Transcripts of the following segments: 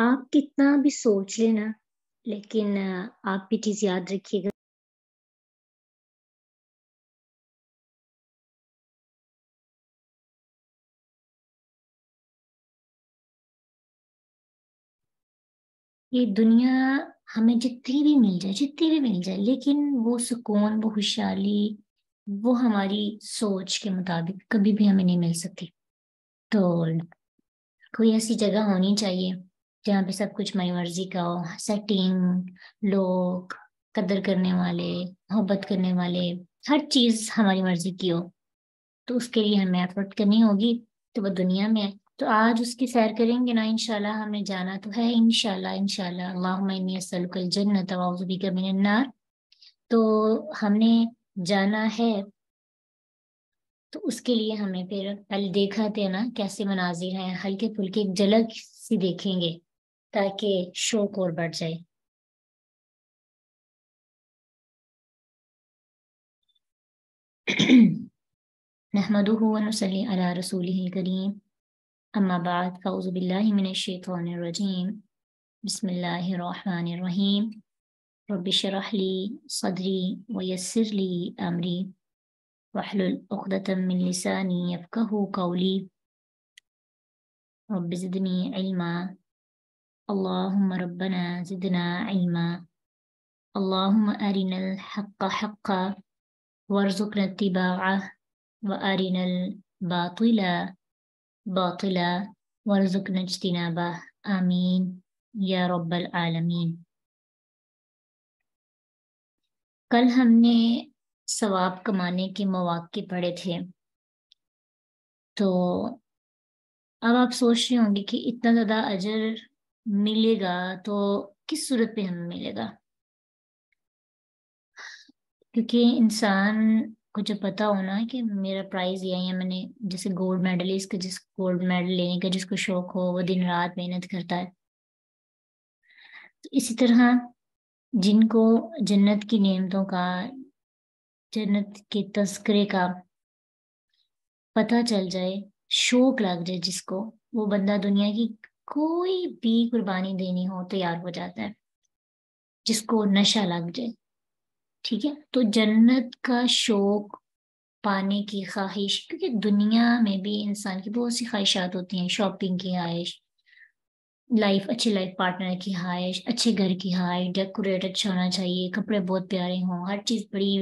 आप कितना भी सोच लेना लेकिन आप भी चीज याद रखिएगा ये दुनिया हमें जितनी भी मिल जाए जितनी भी मिल जाए लेकिन वो सुकून वो खुशहाली वो हमारी सोच के मुताबिक कभी भी हमें नहीं मिल सकती तो कोई ऐसी जगह होनी चाहिए जहाँ पे सब कुछ मई मर्जी का हो सेटिंग लोग कदर करने वाले मोहब्बत करने वाले हर चीज़ हमारी मर्जी की हो तो उसके लिए हमें एफर्ट करनी होगी तो वह दुनिया में है तो आज उसकी सैर करेंगे ना इनशाला हमें जाना तो है इनशाला इनशाला तो हमने जाना है तो उसके लिए हमें फिर पहले देखा थे ना कैसे मनाजिर हैं हल्के फुल्के एक झलक सी देखेंगे تاکہ شوق اور بڑھ جائے نحمده ونصلي على رسوله الكريم أما بعد فأعوذ بالله من الشيطان الرجيم بسم الله الرحمن الرحيم رب اشرح لي صدري ويسر لي أمري واحلل عقدة من لساني يفقهوا قولي رب زدني علما اللهم ربنا زدنا علما اللهم أرنا الحق حقا وارزقنا اتباعه وأرنا الباطل باطلا وارزقنا اجتنابه آمين يا رب العالمين कल हमने सवाब कमाने के मौाक़े पढ़े थे तो अब आप सोच रहे होंगे कि इतना ज़्यादा अजर मिलेगा तो किस सूरत पे हमें मिलेगा क्योंकि इंसान को जब पता होना है कि मेरा प्राइज़ यही है मैंने जैसे गोल्ड मेडल इसके जिस गोल्ड मेडल लेने का जिसको शौक हो वो दिन रात मेहनत करता है तो इसी तरह जिनको जन्नत की नियमतों का जन्नत के तस्करे का पता चल जाए शौक लग जाए जिसको वो बंदा दुनिया की कोई भी कुर्बानी देनी हो तैयार हो जाता है जिसको नशा लग जाए ठीक है तो जन्नत का शौक पाने की ख्वाहिश क्योंकि दुनिया में भी इंसान की बहुत सी ख्वाहिशात होती हैं शॉपिंग की ख्वाहिश लाइफ अच्छे लाइफ पार्टनर की ख्वाहिश अच्छे घर की ख्वाहिश डेकोरेट अच्छा होना चाहिए कपड़े बहुत प्यारे हों हर चीज़ बड़ी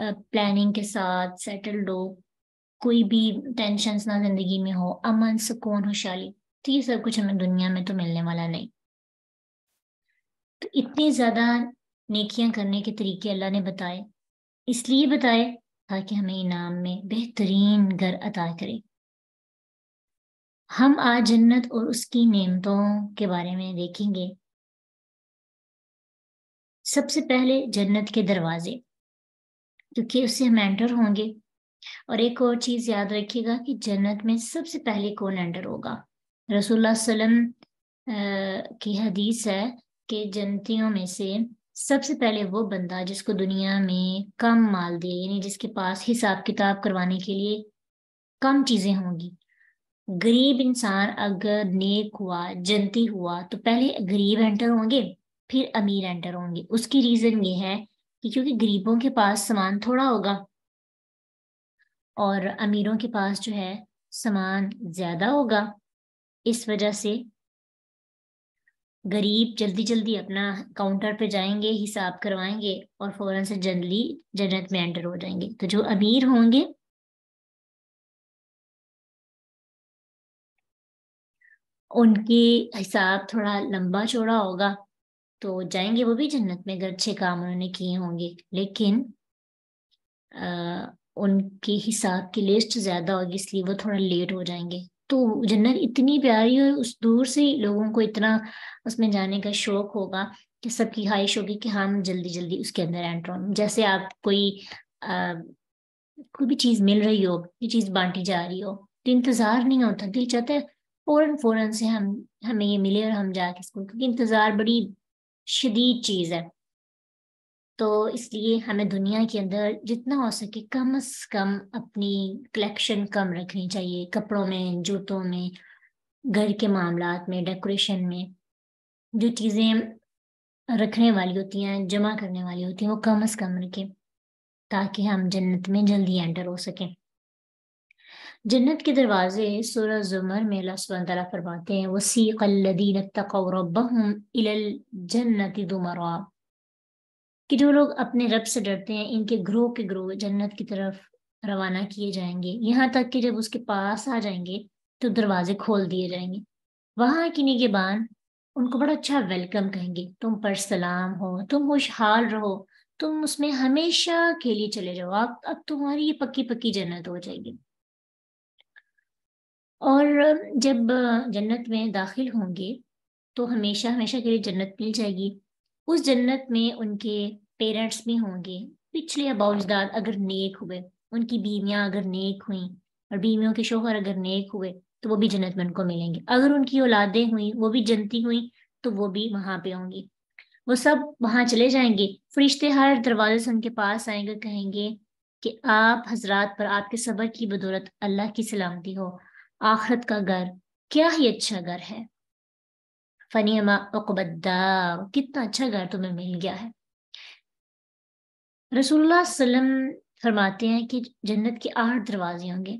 प्लानिंग के साथ सेटल्ड हो कोई भी टेंशन ना जिंदगी में हो अमन सुकून खुशहाली तो ये सब कुछ हमें दुनिया में तो मिलने वाला नहीं तो इतनी ज़्यादा नेकियां करने के तरीके अल्लाह ने बताए इसलिए बताए ताकि हमें इनाम में बेहतरीन घर अदा करे हम आज जन्नत और उसकी नेमतों के बारे में देखेंगे सबसे पहले जन्नत के दरवाजे क्योंकि उससे हम एंटर होंगे और एक और चीज़ याद रखिएगा कि जन्नत में सबसे पहले कौन एंटर होगा रसोल्ला वसलम की हदीस है कि जन्तियों में से सबसे पहले वो बंदा जिसको दुनिया में कम माल दे यानी जिसके पास हिसाब किताब करवाने के लिए कम चीज़ें होंगी गरीब इंसान अगर नेक हुआ जनती हुआ तो पहले गरीब एंटर होंगे फिर अमीर एंटर होंगे उसकी रीज़न ये है कि क्योंकि गरीबों के पास सामान थोड़ा होगा और अमीरों के पास जो है सामान ज़्यादा होगा इस वजह से गरीब जल्दी जल्दी अपना काउंटर पे जाएंगे हिसाब करवाएंगे और फौरन से जल्दी जन्नत में एंटर हो जाएंगे तो जो अमीर होंगे उनके हिसाब थोड़ा लंबा चौड़ा होगा तो जाएंगे वो भी जन्नत में अगर अच्छे काम उन्होंने किए होंगे लेकिन अः उनके हिसाब की लिस्ट ज्यादा होगी इसलिए वो थोड़ा लेट हो जाएंगे तो जन्नत इतनी प्यारी और उस दूर से ही लोगों को इतना उसमें जाने का शौक होगा कि सबकी ख्वाहिश होगी कि हम हाँ, जल्दी जल्दी उसके अंदर एंटर हों जैसे आप कोई आ, कोई भी चीज़ मिल रही हो ये चीज़ बांटी जा रही हो तो इंतज़ार नहीं होता दिल चाहता है फ़ौरन फ़ौरन से हम हमें ये मिले और हम जाके इसको क्योंकि इंतज़ार बड़ी शदीद चीज़ है तो इसलिए हमें दुनिया के अंदर जितना हो सके कम से कम अपनी कलेक्शन कम रखनी चाहिए कपड़ों में जूतों में घर के मामला में डेकोरेशन में जो चीज़ें रखने वाली होती हैं जमा करने वाली होती हैं वो कम से कम रखें ताकि हम जन्नत में जल्दी एंटर हो सकें जन्नत के दरवाजे सूरह जुमर में अल्लाह फरमाते हैं वसीक़ल्लदीन तक़ौ रब्बहुम इलल जन्नति दुमरा कि जो लोग अपने रब से डरते हैं इनके ग्रो के ग्रो जन्नत की तरफ रवाना किए जाएंगे यहाँ तक कि जब उसके पास आ जाएंगे तो दरवाजे खोल दिए जाएंगे वहाँ की निगेबान उनको बड़ा अच्छा वेलकम कहेंगे तुम पर सलाम हो तुम खुशहाल रहो तुम उसमें हमेशा के लिए चले जाओ आप अब तुम्हारी ये पक्की पक्की जन्नत हो जाएगी और जब जन्नत में दाखिल होंगे तो हमेशा हमेशा के लिए जन्नत मिल जाएगी उस जन्नत में उनके पेरेंट्स भी होंगे पिछले अबाउजदाद अगर नेक हुए उनकी बीवियाँ अगर नेक हुई और बीवियों के शोहर अगर नेक हुए तो वो भी जन्नत में उनको मिलेंगे अगर उनकी औलादें हुई वो भी जनती हुई तो वो भी वहां पे होंगी वो सब वहाँ चले जाएंगे फरिश्ते हर दरवाजे से उनके पास आएंगे कहेंगे कि आप हजरात पर आपके सबर की बदौलत अल्लाह की सलामती हो आखरत का घर क्या ही अच्छा घर है फनीमा उकबद्दार कितना अच्छा घर तुम्हें मिल गया है रसुल्ला सलम फरमाते हैं कि जन्नत के आठ दरवाजे होंगे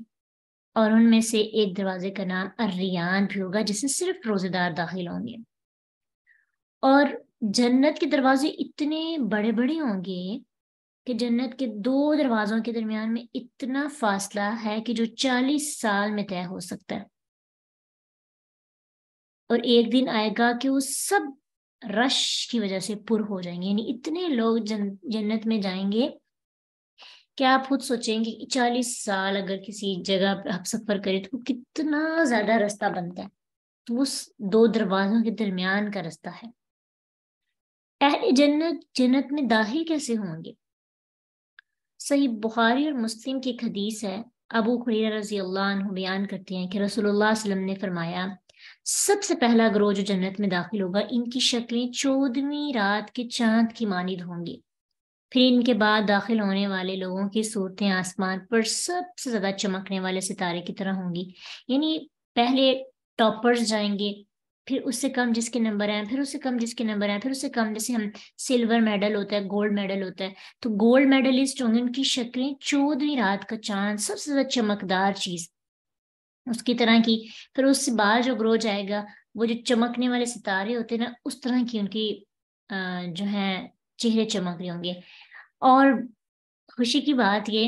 और उनमें से एक दरवाजे का नाम अर्रियान भी होगा जिससे सिर्फ रोजेदार दाखिल होंगे और जन्नत के दरवाजे इतने बड़े बड़े होंगे कि जन्नत के दो दरवाजों के दरमियान में इतना फासला है कि जो चालीस साल में तय हो सकता है और एक दिन आएगा कि वो सब रश की वजह से पुर हो जाएंगे यानी इतने लोग जन, जन्नत में जाएंगे क्या आप खुद सोचेंगे कि चालीस साल अगर किसी जगह पर आप सफर करें तो कितना ज्यादा रास्ता बनता है तो उस दो दरवाजों के दरमियान का रास्ता है अहले जन्नत जन्नत में दाखिल कैसे होंगे सही बुखारी और मुस्लिम की एक हदीस है अबू खुरैरा रजी अल्लाह बयान करते हैं कि रसूलुल्लाह ने फरमाया सबसे पहला ग्रोह जो जन्नत में दाखिल होगा इनकी शक्लें चौदहवीं रात के चांद की मानद होंगी फिर इनके बाद दाखिल होने वाले लोगों की सूरतें आसमान पर सबसे ज्यादा चमकने वाले सितारे की तरह होंगी यानी पहले टॉपर्स जाएंगे फिर उससे कम जिसके नंबर हैं फिर उससे कम जिसके नंबर हैं फिर उससे कम जैसे हम सिल्वर मेडल होता है गोल्ड मेडल होता है तो गोल्ड मेडलिस्ट होंगे उनकी शक्लें चौदहवीं रात का चांद सबसे ज्यादा चमकदार चीज उसकी तरह की फिर उस बाहर जो ग्रो जाएगा वो जो चमकने वाले सितारे होते हैं ना उस तरह की उनकी जो है चेहरे चमक रहे होंगे और खुशी की बात ये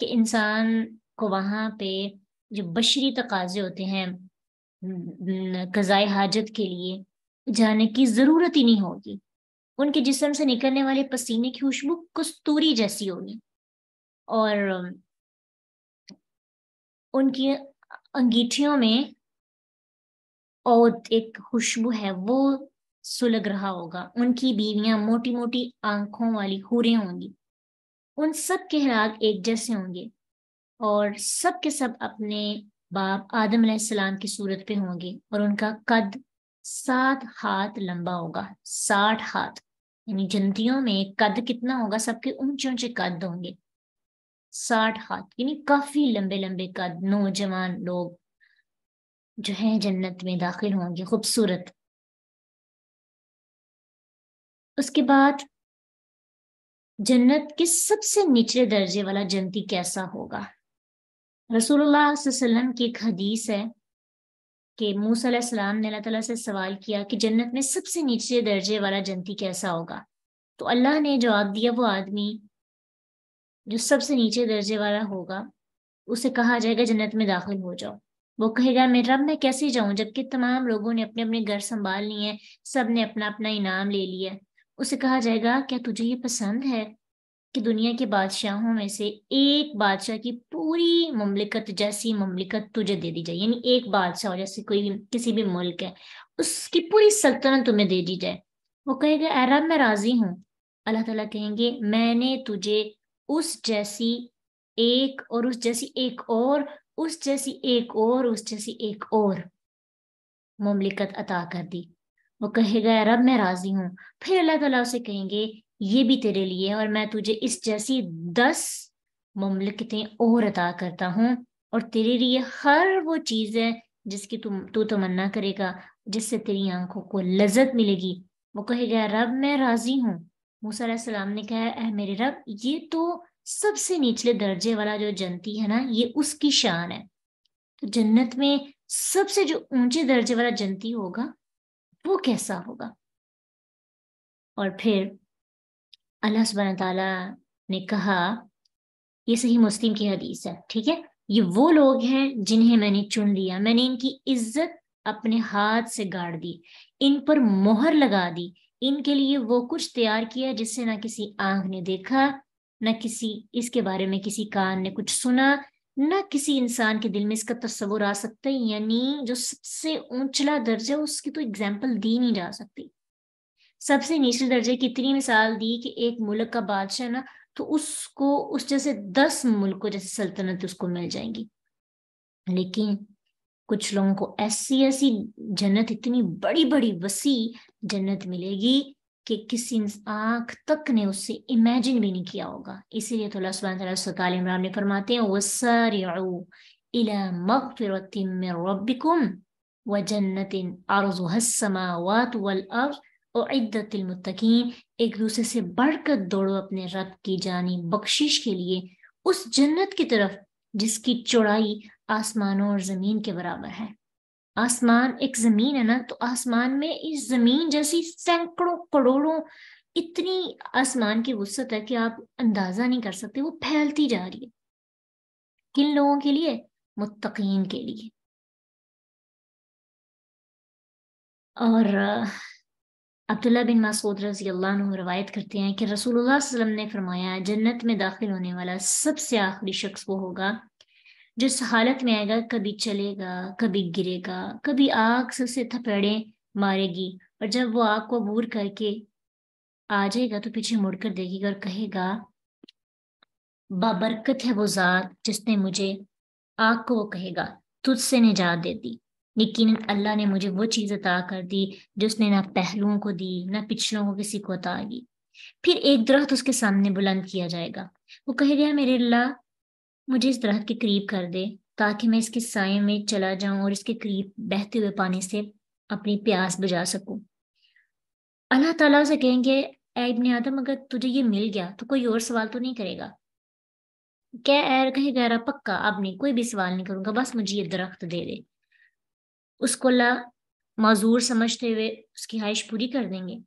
कि इंसान को वहाँ पे जो बशरी तकाजे होते हैं कज़ाए हाजत के लिए जाने की ज़रूरत ही नहीं होगी उनके जिसम से निकलने वाले पसीने की खुशबू कस्तूरी जैसी होगी और उनकी अंगीठियों में और एक खुशबू है वो सुलग रहा होगा उनकी बीवियां मोटी मोटी आंखों वाली हुरें होंगी उन सब के हराग एक जैसे होंगे और सब के सब अपने बाप आदम सलाम की सूरत पे होंगे और उनका कद सात हाथ लंबा होगा साठ हाथ यानी जंतियों में कद कितना होगा सबके ऊंचे ऊंचे कद होंगे साठ हाथ यानी काफी लंबे लंबे कद नौजवान लोग जो हैं जन्नत में दाखिल होंगे खूबसूरत उसके बाद जन्नत के सबसे निचले दर्जे वाला जंती कैसा होगा रसूलुल्लाह वसल्लम की एक हदीस है कि मूसा सलाम ने अल्लाह ताला से सवाल किया कि जन्नत में सबसे निचले दर्जे वाला जंती कैसा होगा तो अल्लाह ने जवाब दिया वो आदमी जो सबसे नीचे दर्जे वाला होगा उसे कहा जाएगा जन्नत में दाखिल हो जाओ वो कहेगा रब मैं कैसे जाऊं जबकि तमाम लोगों ने अपने अपने घर संभाल लिए हैं सब ने अपना अपना इनाम ले लिया उसे कहा जाएगा क्या तुझे ये पसंद है कि दुनिया के बादशाहों में से एक बादशाह की पूरी ममलिकत जैसी ममलिकत तुझे दे दी जाए यानी एक बादशाह जैसे कोई किसी भी मुल्क है उसकी पूरी सल्तनत तुम्हें दे दी जाए वो कहेगा अरब मैं राजी हूँ अल्लाह तला कहेंगे मैंने तुझे उस जैसी एक और उस जैसी एक और उस जैसी एक और उस जैसी एक और ममलिकत अता कर दी वो कहेगा रब मैं राजी हूँ फिर अल्लाह तला उसे कहेंगे ये भी तेरे लिए और मैं तुझे इस जैसी दस ममलिकतें और अता करता हूँ और तेरे लिए हर वो चीज़ है जिसकी तुम तू तमन्ना करेगा जिससे तेरी आंखों को लजत मिलेगी वो कहेगा रब मैं राजी हूँ मूसा सलाम ने कहा अः मेरे रब ये तो सबसे निचले दर्जे वाला जो जंती है ना ये उसकी शान है तो जन्नत में सबसे जो ऊंचे दर्जे वाला जंती होगा वो कैसा होगा और फिर अल्लाह सुबह तला ने कहा ये सही मुस्लिम की हदीस है ठीक है ये वो लोग हैं जिन्हें मैंने चुन लिया मैंने इनकी इज्जत अपने हाथ से गाड़ दी इन पर मोहर लगा दी इनके लिए वो कुछ तैयार किया जिससे ना किसी आंख ने देखा न किसी इसके बारे में किसी कान ने कुछ सुना न किसी इंसान के दिल में इसका तस्वुर आ सकता है यानी जो सबसे ऊंचला दर्जा उसकी तो एग्जाम्पल दी नहीं जा सकती सबसे निचले दर्जे की इतनी मिसाल दी कि एक मुल्क का बादशाह ना तो उसको उस जैसे दस मुल्कों जैसे सल्तनत उसको मिल जाएंगी लेकिन कुछ लोगों को ऐसी ऐसी जन्नत इतनी बड़ी बड़ी वसी जन्नत मिलेगी कि किसी आंख तक ने उसे इमेजिन भी नहीं किया होगा इसीलिए तो इमरान ने फरमाते हैं वसर एक दूसरे से बढ़कर दौड़ो अपने रब की जानी बख्शिश के लिए उस जन्नत की तरफ जिसकी चौड़ाई आसमानों और जमीन के बराबर है आसमान एक जमीन है ना तो आसमान में इस जमीन जैसी सैकड़ों करोड़ों इतनी आसमान की वसत है कि आप अंदाजा नहीं कर सकते वो फैलती जा रही है किन लोगों के लिए मुतकीन के लिए और अब्दुल्ला बिन मसूद रजी अल्लाह रवायत करते हैं कि रसूलुल्लाह वसल्लम ने फरमाया जन्नत में दाखिल होने वाला सबसे आखिरी शख्स वो होगा जिस हालत में आएगा कभी चलेगा कभी गिरेगा कभी आग से उसे थपड़े मारेगी और जब वो आग को बूर करके आ जाएगा तो पीछे मुड़कर देखेगा और कहेगा बाबरकत है वो ज़ात जिसने मुझे आग को वो कहेगा तुझसे निजात देती यकीन अल्लाह ने मुझे वो चीज़ अता कर दी जिसने ना पहलुओं को दी ना पिछलों को किसी को अता फिर एक दरख्त उसके सामने बुलंद किया जाएगा वो कहेगा मेरे अल्लाह मुझे इस दरख्त के करीब कर दे ताकि मैं इसके साय में चला जाऊं और इसके करीब बहते हुए पानी से अपनी प्यास बुझा सकूं अल्लाह ताला से कहेंगे इबन आदम अगर तुझे ये मिल गया तो कोई और सवाल तो नहीं करेगा क्या ऐर कहे गहरा पक्का अब नहीं कोई भी सवाल नहीं करूंगा बस मुझे ये दरख्त दे दे उसको अल्लाह माजूर समझते हुए उसकी ख्वाहिश पूरी कर देंगे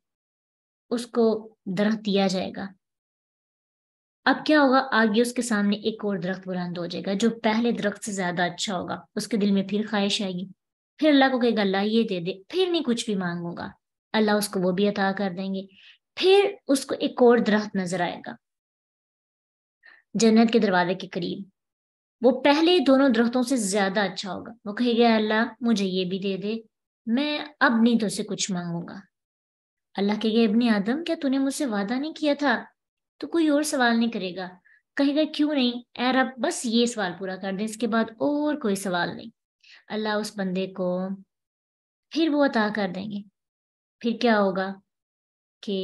उसको दरख्त दिया जाएगा अब क्या होगा आगे उसके सामने एक और दरख्त बुलंद हो जाएगा जो पहले दरख्त से ज्यादा अच्छा होगा उसके दिल में फिर ख्वाहिश आएगी फिर अल्लाह को कहेगा अल्लाह ये दे दे फिर नहीं कुछ भी मांगूंगा अल्लाह उसको वो भी अता कर देंगे फिर उसको एक और दरख्त नजर आएगा जन्नत के दरवाजे के करीब वो पहले दोनों दरख्तों से ज्यादा अच्छा होगा वो कहेगा अल्लाह मुझे ये भी दे दे मैं अब नहीं तो उसे कुछ मांगूंगा अल्लाह कहेगा इबन आदम क्या तूने मुझसे वादा नहीं किया था तो कोई और सवाल नहीं करेगा कहेगा क्यों नहीं ए रब बस ये सवाल पूरा कर दे इसके बाद और कोई सवाल नहीं अल्लाह उस बंदे को फिर वो अता कर देंगे फिर क्या होगा कि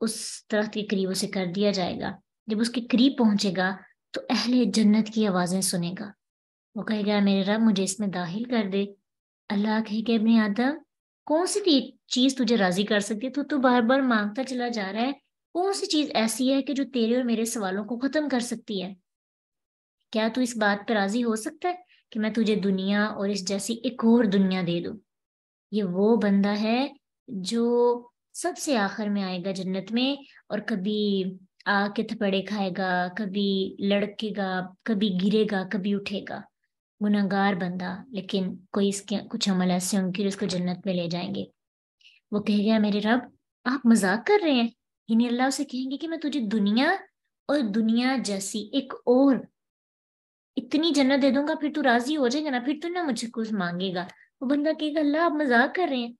उस तरह के करीब उसे कर दिया जाएगा जब उसके करीब पहुंचेगा तो अहले जन्नत की आवाज़ें सुनेगा वो कहेगा मेरे रब मुझे इसमें दाखिल कर दे अल्लाह कहेगा अपने आदम कौन सी चीज़ तुझे राज़ी कर सकती है तो तू बार बार मांगता चला जा रहा है कौन सी चीज ऐसी है कि जो तेरे और मेरे सवालों को खत्म कर सकती है क्या तू इस बात पर राजी हो सकता है कि मैं तुझे दुनिया और इस जैसी एक और दुनिया दे दू ये वो बंदा है जो सबसे आखिर में आएगा जन्नत में और कभी आके थपड़े खाएगा कभी लड़केगा कभी गिरेगा कभी उठेगा गुनागार बंदा लेकिन कोई इसके कुछ अमल ऐसे होंगे उसको जन्नत में ले जाएंगे वो कह गया मेरे रब आप मजाक कर रहे हैं यानी अल्लाह उसे कहेंगे कि मैं तुझे दुनिया और दुनिया जैसी एक और इतनी जन्नत दे दूंगा फिर तू राजी हो जाएगा ना फिर तू ना मुझे कुछ मांगेगा वो बंदा कहेगा अल्लाह आप मजाक कर रहे हैं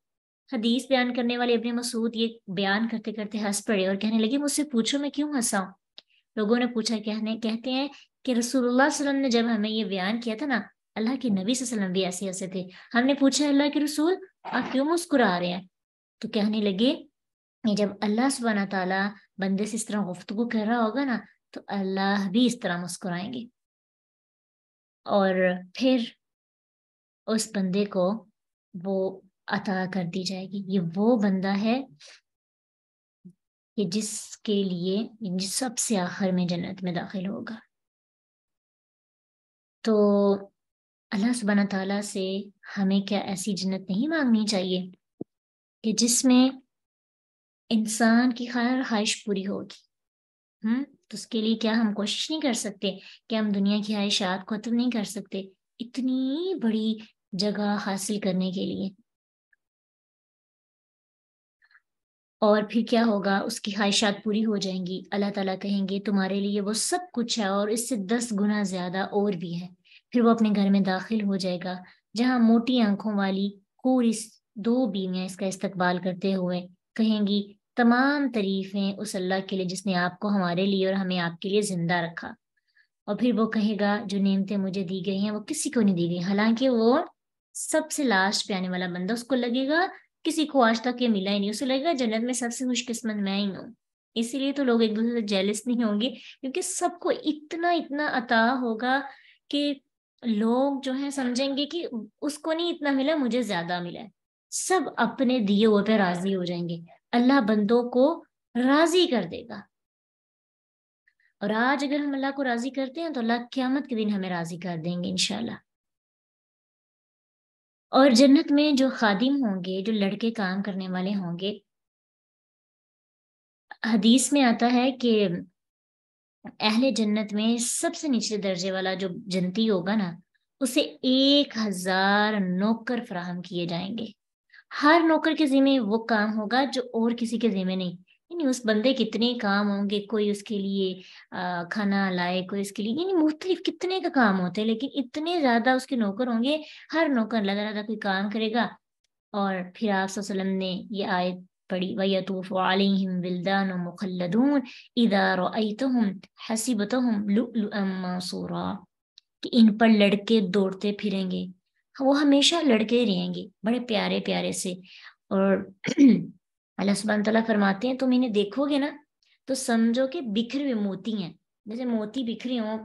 हदीस बयान करने वाले अपने मसूद ये बयान करते करते हंस पड़े और कहने लगे मुझसे पूछो मैं क्यों हंसाऊ लोगों ने पूछा कहने कहते हैं कि रसूलुल्लाह वसल्लम ने जब हमें ये बयान किया था ना अल्लाह के नबी वसल्लम भी ऐसे ऐसे थे हमने पूछा अल्लाह के रसूल आप क्यों मुस्कुरा रहे हैं तो कहने लगे जब अल्लाह सुबह तला बंदे से इस तरह गुफ्तु कर रहा होगा ना तो अल्लाह भी इस तरह मुस्कुराएंगे और फिर उस बंदे को वो अता कर दी जाएगी ये वो बंदा है कि जिसके लिए जिस सबसे आखिर में जन्नत में दाखिल होगा तो अल्लाह सुबहाना तला से हमें क्या ऐसी जन्नत नहीं मांगनी चाहिए कि जिसमें इंसान की हर ख्वाहिश पूरी होगी हम्म तो उसके लिए क्या हम कोशिश नहीं कर सकते क्या हम दुनिया की ख्वाहिशात खत्म नहीं कर सकते इतनी बड़ी जगह हासिल करने के लिए और फिर क्या होगा उसकी ख्वाहिशात पूरी हो जाएंगी अल्लाह ताला कहेंगे तुम्हारे लिए वो सब कुछ है और इससे दस गुना ज्यादा और भी है फिर वो अपने घर में दाखिल हो जाएगा जहाँ मोटी आंखों वाली कोरिस दो बीवियां इसका इस्तकबाल करते हुए कहेंगी तमाम तरीफें उस अल्लाह के लिए जिसने आपको हमारे लिए और हमें आपके लिए ज़िंदा रखा और फिर वो कहेगा जो नियमतें मुझे दी गई हैं वो किसी को नहीं दी गई हालांकि वो सबसे लास्ट पे आने वाला बंदा उसको लगेगा किसी को आज तक ये मिला ही नहीं उसको लगेगा जन्नत में सबसे खुशकिस्मत मैं ही हूँ इसीलिए तो लोग एक दूसरे से जेलिस नहीं होंगे क्योंकि सबको इतना इतना अता होगा कि लोग जो है समझेंगे कि उसको नहीं इतना मिला मुझे ज्यादा मिला है सब अपने दिए हुए पे राजी हो जाएंगे अल्लाह बंदों को राजी कर देगा और आज अगर हम अल्लाह को राजी करते हैं तो अल्लाह क्यामत के दिन हमें राजी कर देंगे इनशाला और जन्नत में जो खादिम होंगे जो लड़के काम करने वाले होंगे हदीस में आता है कि अहले जन्नत में सबसे निचले दर्जे वाला जो जन्ती होगा ना उसे एक हजार नौकर फ्राहम किए जाएंगे हर नौकर के जिम्मे वो काम होगा जो और किसी के जिम्मे नहीं यानी उस बंदे कितने काम होंगे कोई उसके लिए खाना लाए कोई उसके लिए यानी मुख्तलिफ कितने का काम होते हैं लेकिन इतने ज्यादा उसके नौकर होंगे हर नौकर अलग अलग कोई काम करेगा और फिर आप ने ये आए पढ़ी वयतूफ कि इन पर लड़के दौड़ते फिरेंगे वो हमेशा लड़के ही रहेंगे बड़े प्यारे प्यारे से और अल्लाह सुबह तला फरमाते हैं तुम इन्हें देखोगे ना तो समझो कि बिखरे हुए मोती हैं जैसे मोती बिखरे हों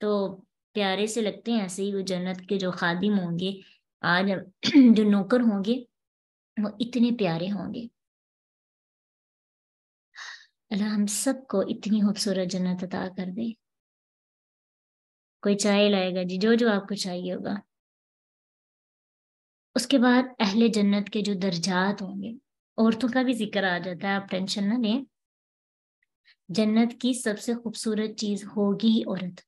तो प्यारे से लगते हैं ऐसे ही वो जन्नत के जो खादिम होंगे आज जो नौकर होंगे वो इतने प्यारे होंगे अल्लाह हम सबको इतनी खूबसूरत जन्नत अता कर दे कोई चाय लाएगा जी जो जो आपको चाहिए होगा उसके बाद अहले जन्नत के जो दर्जात होंगे औरतों का भी जिक्र आ जाता है आप टेंशन ना लें जन्नत की सबसे खूबसूरत चीज होगी औरत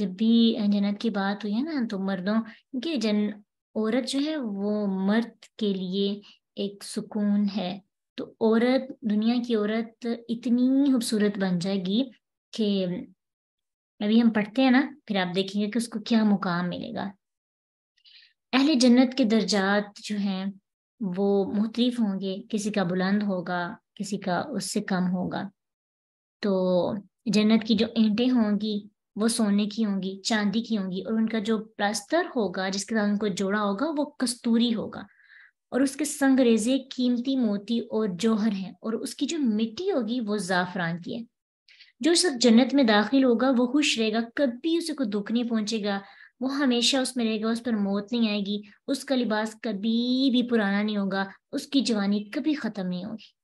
जब भी जन्नत की बात हुई है ना तो मर्दों क्योंकि जन औरत जो है वो मर्द के लिए एक सुकून है तो औरत दुनिया की औरत इतनी खूबसूरत बन जाएगी कि अभी हम पढ़ते हैं ना फिर आप देखेंगे कि उसको क्या मुकाम मिलेगा अहल जन्नत के दर्जात जो हैं वो मुख्तलिफ होंगे किसी का बुलंद होगा किसी का उससे कम होगा तो जन्नत की जो ईंटें होंगी वो सोने की होंगी चांदी की होंगी और उनका जो प्लास्टर होगा जिसके साथ उनको जोड़ा होगा वो कस्तूरी होगा और उसके संगरेजे कीमती मोती और जौहर हैं और उसकी जो मिट्टी होगी वो ज़ाफ़रान की है जो शख्स जन्नत में दाखिल होगा वो खुश रहेगा कभी उसे को दुख नहीं पहुंचेगा वो हमेशा उसमें रहेगा उस पर मौत नहीं आएगी उसका लिबास कभी भी पुराना नहीं होगा उसकी जवानी कभी ख़त्म नहीं होगी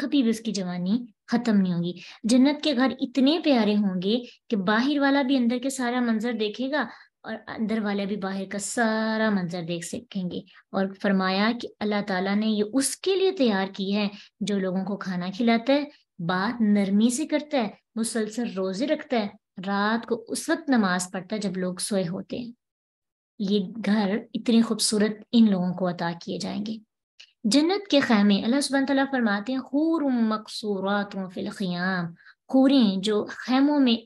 कभी भी उसकी जवानी खत्म नहीं होगी जन्नत के घर इतने प्यारे होंगे कि बाहर वाला भी अंदर के सारा मंजर देखेगा और अंदर वाले भी बाहर का सारा मंजर देख सकेंगे और फरमाया कि अल्लाह ताला ने ये उसके लिए तैयार की है जो लोगों को खाना खिलाता है बात नरमी से करता है मुसलसल रोजे रखता है रात को उस वक्त नमाज पढ़ता जब लोग सोए होते हैं ये घर इतने खूबसूरत इन लोगों को अता किए जाएंगे जन्नत के खैमे अल्लाह सुबह तला फरमाते हैं खूर मकसूरत फिलखियाम खूरें जो खैमों में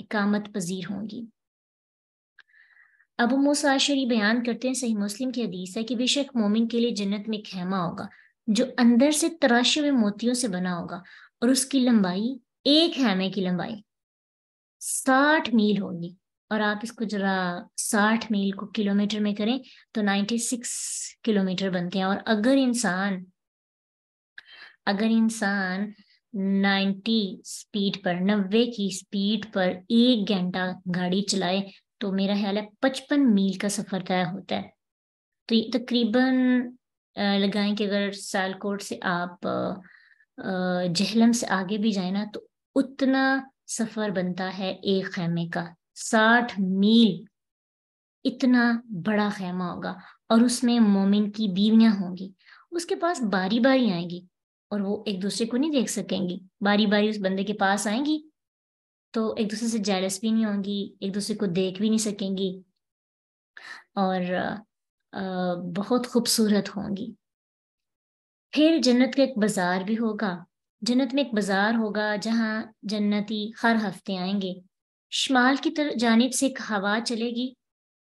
इकामत पजीर होंगी अब मुसाशरी बयान करते हैं सही मुस्लिम की हदीस है कि बेशक मोमिन के लिए जन्नत में खेमा होगा जो अंदर से तराशे हुए मोतियों से बना होगा और उसकी लंबाई एक हैमे की लंबाई साठ मील होगी और आप इसको जरा साठ मील को किलोमीटर में करें तो नाइन्टी सिक्स किलोमीटर बनते हैं और अगर इंसान अगर इंसान नाइन्टी स्पीड पर नब्बे की स्पीड पर एक घंटा गाड़ी चलाए तो मेरा ख्याल है पचपन मील का सफर तय होता है तो ये तकरीबन लगाएं कि अगर सालकोट से आप जहलम से आगे भी जाए ना तो उतना सफर बनता है एक खेमे का साठ मील इतना बड़ा खेमा होगा और उसमें मोमिन की बीवियां होंगी उसके पास बारी बारी आएंगी और वो एक दूसरे को नहीं देख सकेंगी बारी बारी उस बंदे के पास आएंगी तो एक दूसरे से जेलस भी नहीं होंगी एक दूसरे को देख भी नहीं सकेंगी और बहुत खूबसूरत होंगी फिर जन्नत का एक बाजार भी होगा जन्नत में एक बाजार होगा जहाँ जन्नती हर हफ्ते आएंगे शमाल की तरफ जानब से एक हवा चलेगी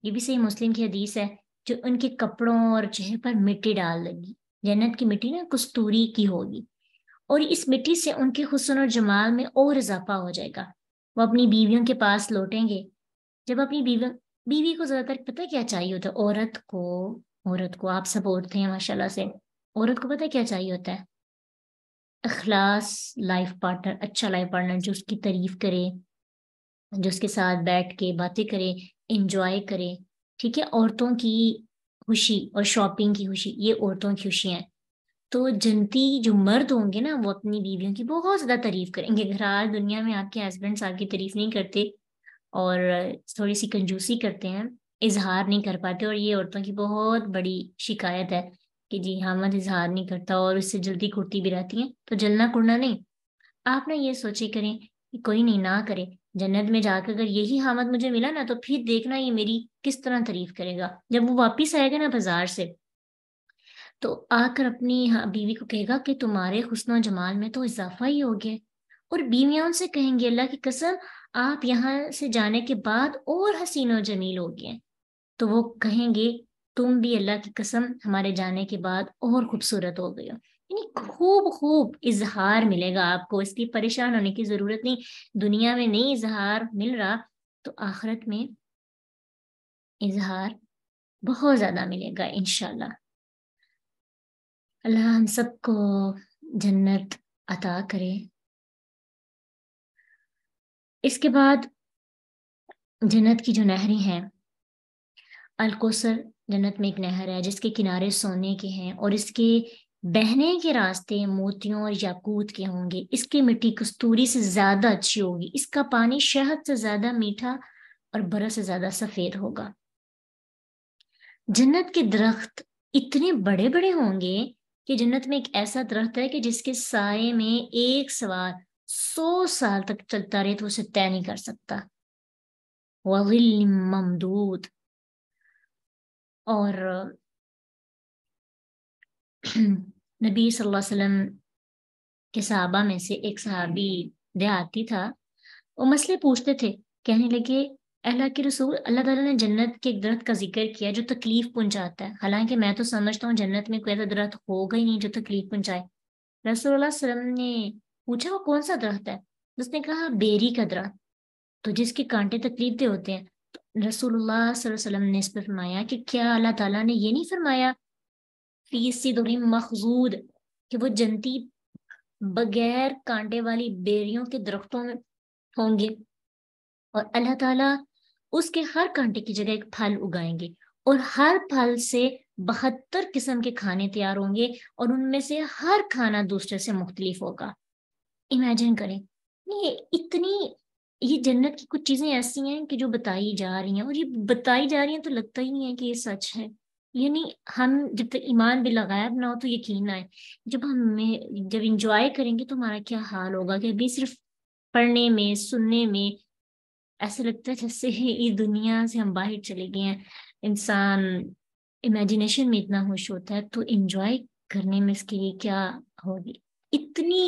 ये भी सही मुस्लिम की हदीस है जो उनके कपड़ों और चेहरे पर मिट्टी डाल देगी जन्नत की मिट्टी ना कस्तूरी की होगी और इस मिट्टी से उनके हुसन और जमाल में और इजाफा हो जाएगा वो अपनी बीवियों के पास लौटेंगे जब अपनी बीवियों बीवी को ज़्यादातर पता क्या चाहिए होता है औरत को औरत को आप सब औरतें हैं माशाल्लाह से औरत को पता क्या चाहिए होता है अखलास लाइफ पार्टनर अच्छा लाइफ पार्टनर जो उसकी तारीफ करे जो उसके साथ बैठ के बातें करे इंजॉय करे ठीक है औरतों की खुशी और शॉपिंग की खुशी ये औरतों की खुशियाँ है तो जनती जो मर्द होंगे ना वो अपनी बीवियों की बहुत ज़्यादा तारीफ करेंगे घरार दुनिया में आपके हस्बैंड साहब की तारीफ नहीं करते और थोड़ी सी कंजूसी करते हैं इजहार नहीं कर पाते और ये औरतों की बहुत बड़ी शिकायत है कि जी हामद इजहार नहीं करता और उससे जल्दी कुर्ती भी रहती हैं तो जलना कुड़ना नहीं आप ना ये सोचे करें कि कोई नहीं ना करे जन्नत में जाकर अगर यही हामद मुझे मिला ना तो फिर देखना ये मेरी किस तरह तारीफ करेगा जब वो वापिस आएगा ना बाजार से तो आकर अपनी हाँ बीवी को कहेगा कि तुम्हारे हुसन जमाल में तो इजाफा ही हो गया और बीवियां उनसे कहेंगी अल्लाह की कसम आप यहाँ से जाने के बाद और हसीन और जमील हो गए तो वो कहेंगे तुम भी अल्लाह की कसम हमारे जाने के बाद और खूबसूरत हो गई हो यानी खूब खूब इजहार मिलेगा आपको इसकी परेशान होने की ज़रूरत नहीं दुनिया में नहीं इजहार मिल रहा तो आखिरत में इजहार बहुत ज़्यादा मिलेगा इन अल्लाह हम सबको जन्नत अता करे इसके बाद जन्नत की जो नहरें हैं अलकोसर जन्नत में एक नहर है जिसके किनारे सोने के हैं और इसके बहने के रास्ते मोतियों और याकूत के होंगे इसकी मिट्टी कस्तूरी से ज्यादा अच्छी होगी इसका पानी शहद से ज्यादा मीठा और बर्फ से ज्यादा सफेद होगा जन्नत के दरख्त इतने बड़े बड़े होंगे कि जन्नत में एक ऐसा दरख्त है कि जिसके साय में एक सवार सौ साल तक चलता रहे तो उसे तय नहीं कर सकता ममदूत और नबी सल्लल्लाहु अलैहि वसल्लम के सहाबा में से एक सहाबी देहाती था वो मसले पूछते थे कहने लगे अल्लाह के रसूल अल्लाह ताला ने जन्नत के एक दरख्त का जिक्र किया जो तकलीफ पहुंचाता है हालांकि मैं तो समझता हूँ जन्नत में कोई ऐसा दरख्त होगा ही नहीं जो तकलीफ पहुंचाए रसूल वसल्लम ने पूछा वो कौन सा दरख्त है उसने कहा बेरी का दरख्त तो जिसके कांटे तकलीफ दे होते हैं रसोल्लाम ने इस पर फरमाया कि क्या अल्लाह ताला ने ये नहीं फरमाया फीसी मखजूद कि वो जनती बगैर कांटे वाली बेरियों के दरख्तों में होंगे और अल्लाह ताला उसके हर कांटे की जगह एक फल उगाएंगे और हर फल से बहत्तर किस्म के खाने तैयार होंगे और उनमें से हर खाना दूसरे से मुख्तलिफ होगा इमेजिन करें ये इतनी ये जन्नत की कुछ चीजें ऐसी हैं कि जो बताई जा रही हैं और ये बताई जा रही हैं तो लगता ही नहीं है कि ये सच है यानी हम जब तक ईमान भी लगाया ना हो तो यकीन आए जब हमें जब इंजॉय करेंगे तो हमारा क्या हाल होगा कि अभी सिर्फ पढ़ने में सुनने में ऐसा लगता है जैसे इस दुनिया से हम बाहर चले गए हैं इंसान इमेजिनेशन में इतना खुश होता है तो इंजॉय करने में इसके लिए क्या होगी इतनी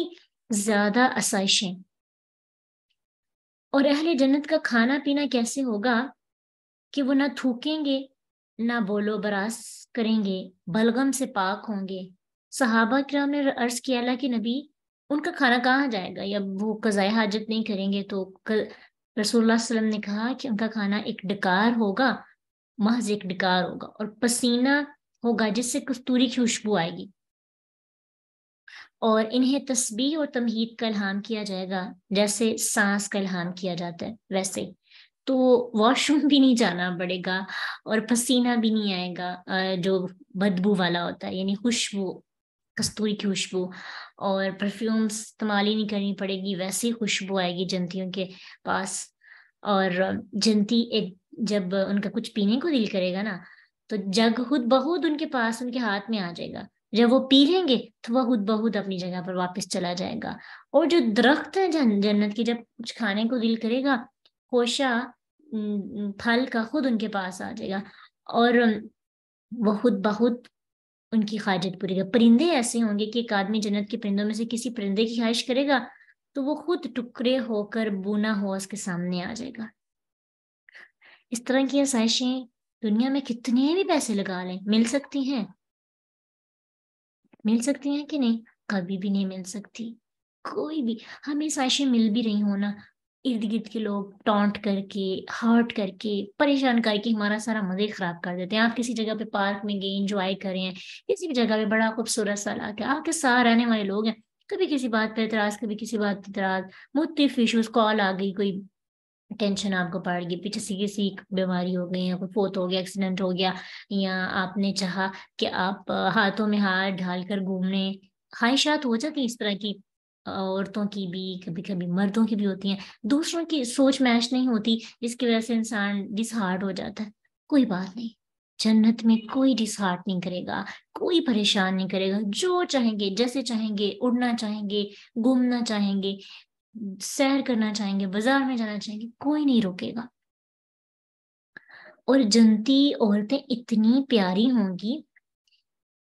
ज्यादा आसाइशें और अहले जन्नत का खाना पीना कैसे होगा कि वो ना थूकेंगे ना बोलो बरास करेंगे बलगम से पाक होंगे सहाबा कराम ने अर्ज किया अल्लाह के नबी उनका खाना कहाँ जाएगा या वो कज़ाय हाजत नहीं करेंगे तो कल रसोल्ला वसलम ने कहा कि उनका खाना एक डकार होगा महज एक डकार होगा और पसीना होगा जिससे कस्तूरी की खुशबू आएगी और इन्हें तस्बी और तमहीद का इल्हाम किया जाएगा जैसे सांस का इल्हाम किया जाता है वैसे तो वॉशरूम भी नहीं जाना पड़ेगा और पसीना भी नहीं आएगा जो बदबू वाला होता है यानी खुशबू कस्तूरी की खुशबू और परफ्यूम्स इस्तेमाल ही नहीं करनी पड़ेगी वैसे ही खुशबू आएगी जंतियों के पास और जंती एक जब उनका कुछ पीने को दिल करेगा ना तो जग खुद बहुत उनके पास उनके हाथ में आ जाएगा जब वो पी लेंगे तो वह खुद बहुत अपनी जगह पर वापस चला जाएगा और जो दरख्त है जन, जन्नत की जब कुछ खाने को दिल करेगा होशा फल का खुद उनके पास आ जाएगा और वह खुद बहुत उनकी ख्वाहिशत पूरी करेगा परिंदे ऐसे होंगे कि एक आदमी जन्नत के परिंदों में से किसी परिंदे की ख्वाहिश करेगा तो वो खुद टुकड़े होकर बुना हो उसके सामने आ जाएगा इस तरह की आशाइशें दुनिया में कितने भी पैसे लगा लें मिल सकती हैं मिल सकती है कि नहीं कभी भी नहीं मिल सकती कोई भी हमें ख्वाहिशें मिल भी रही हो ना इर्द गिर्द के लोग टॉन्ट करके हर्ट करके परेशान करके हमारा सारा मजे खराब कर देते हैं आप किसी जगह पे पार्क में गए इंजॉय करें किसी भी जगह पे बड़ा खूबसूरत सा के आपके सारे रहने वाले लोग हैं कभी किसी बात पर एतराज कभी किसी बात पर एतराज मुख्तफ इशूज कॉल आ गई कोई टेंशन आपको पड़ गई पीछे से किसी बीमारी हो गई या कोई फोत हो गया एक्सीडेंट हो गया या आपने चाहा कि आप हाथों में हाथ ढालकर घूमने ख्वाहिशात हो जाती इस तरह की औरतों की भी कभी कभी मर्दों की भी होती हैं दूसरों की सोच मैच नहीं होती जिसकी वजह से इंसान डिसहार्ट हो जाता है कोई बात नहीं जन्नत में कोई डिसहार्ट नहीं करेगा कोई परेशान नहीं करेगा जो चाहेंगे जैसे चाहेंगे उड़ना चाहेंगे घूमना चाहेंगे सैर करना चाहेंगे बाजार में जाना चाहेंगे कोई नहीं रोकेगा और जनती औरतें इतनी प्यारी होंगी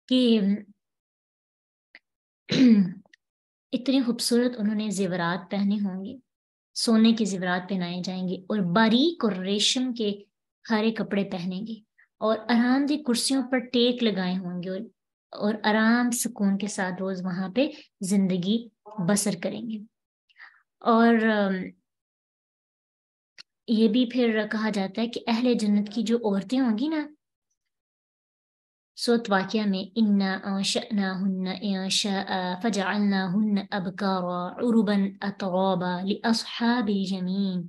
कि इतने खूबसूरत उन्होंने जेवरात पहने होंगे सोने के जेवरात पहनाए जाएंगे और बारीक और रेशम के हरे कपड़े पहनेंगे और आरामदेह कुर्सियों पर टेक लगाए होंगे और और आराम सुकून के साथ रोज वहां पे जिंदगी बसर करेंगे और ये भी फिर कहा जाता है कि अहले जन्नत की जो औरतें होंगी ना सोत वाक्य में इन्ना शना हन्न अबकारा जमीन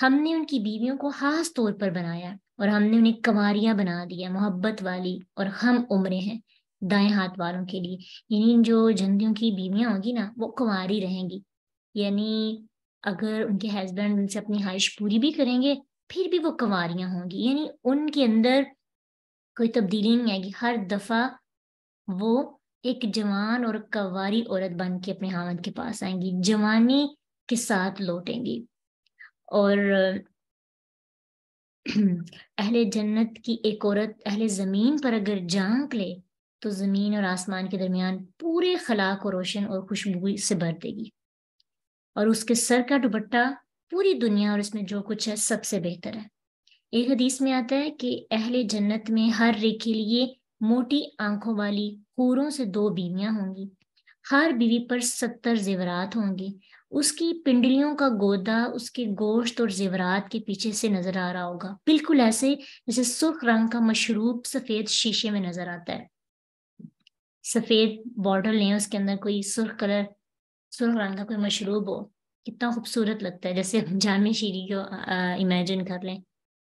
हमने उनकी बीवियों को खास तौर पर बनाया और हमने उन्हें कंवारियाँ बना दिया मोहब्बत वाली और हम उम्रें हैं दाएं हाथ वालों के लिए यानी जो जंदियों की बीवियां होंगी ना वो कुंवारी रहेंगी यानी अगर उनके हस्बैंड उनसे अपनी ख्वाहिश पूरी भी करेंगे फिर भी वो कंवरियाँ होंगी यानी उनके अंदर कोई तब्दीली नहीं आएगी हर दफ़ा वो एक जवान और कंवारी औरत बन के अपने हामद के पास आएंगी जवानी के साथ लौटेंगी और अहले जन्नत की एक औरत अहले ज़मीन पर अगर झांक ले तो ज़मीन और आसमान के दरमियान पूरे खला को रोशन और खुशबू से भर देगी और उसके सर का दुबट्टा पूरी दुनिया और इसमें जो कुछ है सबसे बेहतर है एक हदीस में आता है कि अहले जन्नत में हर रे के लिए मोटी आंखों वाली हूरों से दो बीवियां होंगी हर बीवी पर सत्तर जेवरात होंगे उसकी पिंडलियों का गोदा उसके गोश्त और जेवरात के पीछे से नजर आ रहा होगा बिल्कुल ऐसे जैसे सुर्ख रंग का मशरूब सफेद शीशे में नजर आता है सफेद बॉर्डर लें उसके अंदर कोई सुर्ख कलर रंग का कोई मशरूब हो कितना खूबसूरत लगता है जैसे हम जामे शीरी को इमेजिन कर लें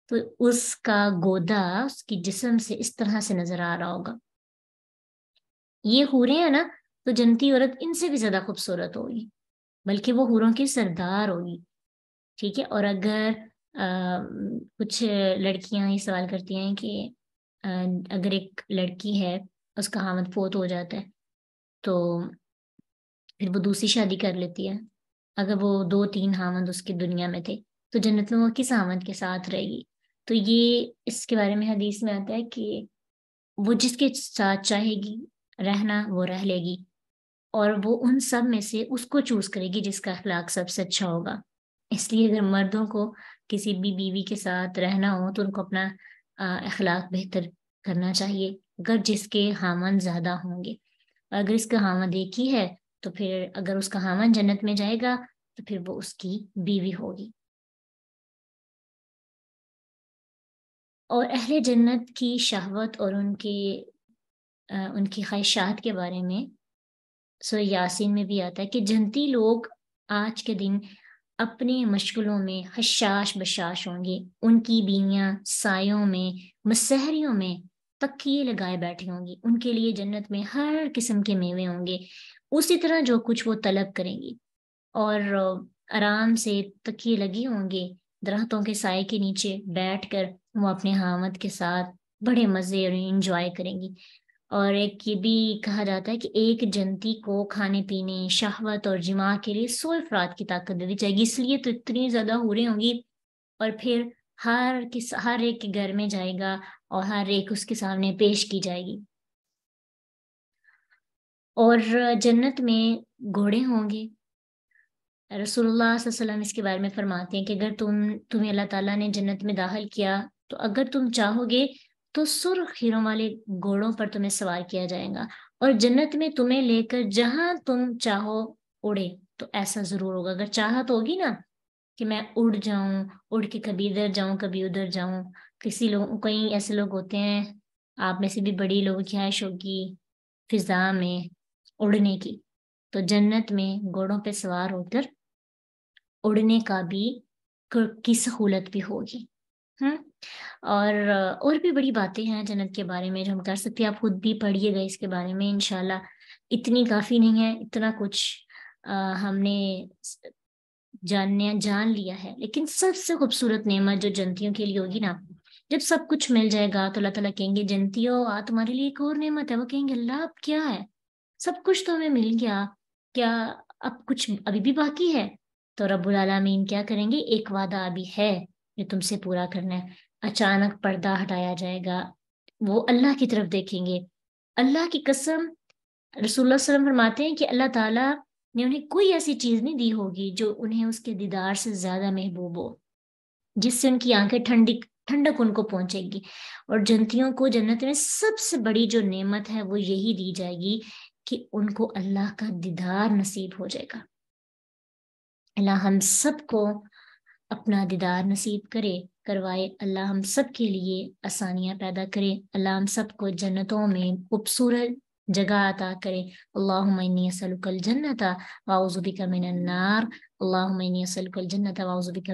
तो उसका गोदा उसकी जिसम से इस तरह से नजर आ रहा होगा ये हूरें हैं ना तो जनती औरत इनसे भी ज्यादा खूबसूरत होगी बल्कि वो हूरों की सरदार होगी ठीक है और अगर आ, कुछ लड़कियां ये सवाल करती हैं कि आ, अगर एक लड़की है उसका हामद फोत हो जाता है तो फिर वो दूसरी शादी कर लेती है अगर वो दो तीन हामद उसकी दुनिया में थे तो जन्नत में वो किस हामद के साथ रहेगी तो ये इसके बारे में हदीस में आता है कि वो जिसके साथ चाहेगी रहना वो रह लेगी और वो उन सब में से उसको चूज करेगी जिसका अखलाक सबसे अच्छा होगा इसलिए अगर मर्दों को किसी भी बीवी के साथ रहना हो तो उनको अपना अखलाक बेहतर करना चाहिए अगर जिसके हामन ज़्यादा होंगे और अगर इसका हामद एक ही है तो फिर अगर उसका हामन जन्नत में जाएगा तो फिर वो उसकी बीवी होगी और अहले जन्नत की शहवत और उनके उनकी ख्वाहिशात के बारे में सो यासीन में भी आता है कि जनती लोग आज के दिन अपने मशगलों में हशाश बशाश होंगे उनकी बीनियाँ सायों में मसहरियों में तकिए लगाए बैठी होंगी उनके लिए जन्नत में हर किस्म के मेवे होंगे उसी तरह जो कुछ वो तलब करेंगी और आराम से तकिए लगी होंगे दरख्तों के साय के नीचे बैठकर वो अपने हामद के साथ बड़े मज़े और इंजॉय करेंगी और एक ये भी कहा जाता है कि एक जनती को खाने पीने शहवत और जिमा के लिए सौ अफराद की ताकत दे दी जाएगी इसलिए तो इतनी ज़्यादा हो रही होंगी और फिर हर किस हर एक के घर में जाएगा और हर एक उसके सामने पेश की जाएगी और जन्नत में घोड़े होंगे रसूलुल्लाह वसल्लम इसके बारे में फरमाते हैं कि अगर तुम तुम्हें अल्लाह ताला ने जन्नत में दाखिल किया तो अगर तुम चाहोगे तो सुर्ख हीरों वाले घोड़ों पर तुम्हें सवार किया जाएगा और जन्नत में तुम्हें लेकर जहां तुम चाहो उड़े तो ऐसा जरूर होगा अगर चाहत होगी ना कि मैं उड़ जाऊं उड़ के कभी इधर जाऊं कभी उधर जाऊं किसी लोग कई ऐसे लोग होते हैं आप में से भी बड़ी लोगों की ख्वाहिश होगी फिजा में उड़ने की तो जन्नत में घोड़ों पे सवार होकर उड़ने का भी की सहूलत भी होगी हम्म और और भी बड़ी बातें हैं जन्नत के बारे में जो हम कर सकते हैं आप खुद भी पढ़िएगा इसके बारे में इनशाला इतनी काफ़ी नहीं है इतना कुछ आ, हमने जानने जान लिया है लेकिन सबसे खूबसूरत नेमत जो जनतियों के लिए होगी ना जब सब कुछ मिल जाएगा तो अल्लाह तला कहेंगे जनतियों आ तुम्हारे लिए एक और नेमत है वो कहेंगे अल्लाह अब क्या है सब कुछ तो हमें मिल गया क्या अब कुछ अभी भी बाकी है तो रबुल आलमीन क्या करेंगे एक वादा अभी है जो तुमसे पूरा करना है अचानक पर्दा हटाया जाएगा वो अल्लाह की तरफ देखेंगे अल्लाह की कसम रसूल वसलम फरमाते हैं कि अल्लाह ताला ने उन्हें कोई ऐसी चीज़ नहीं दी होगी जो उन्हें उसके दीदार से ज़्यादा महबूब हो जिससे उनकी आंखें ठंडी ठंडक उनको पहुंचेगी और जनतियों को जन्नत में सबसे बड़ी जो नेमत है वो यही दी जाएगी कि उनको अल्लाह का दीदार नसीब हो जाएगा अल्लाह हम सबको अपना दीदार नसीब करे करवाए अल्लाह हम सब के लिए आसानियाँ पैदा करे अल्लाह हम सबको जन्नतों में खूबसूरत जगह अता करे अल्लाहमसलकल जन्नत वाउज़ुबिका मिनन्नार अल्लाहमसलकल जन्नत वाउज़ुबिका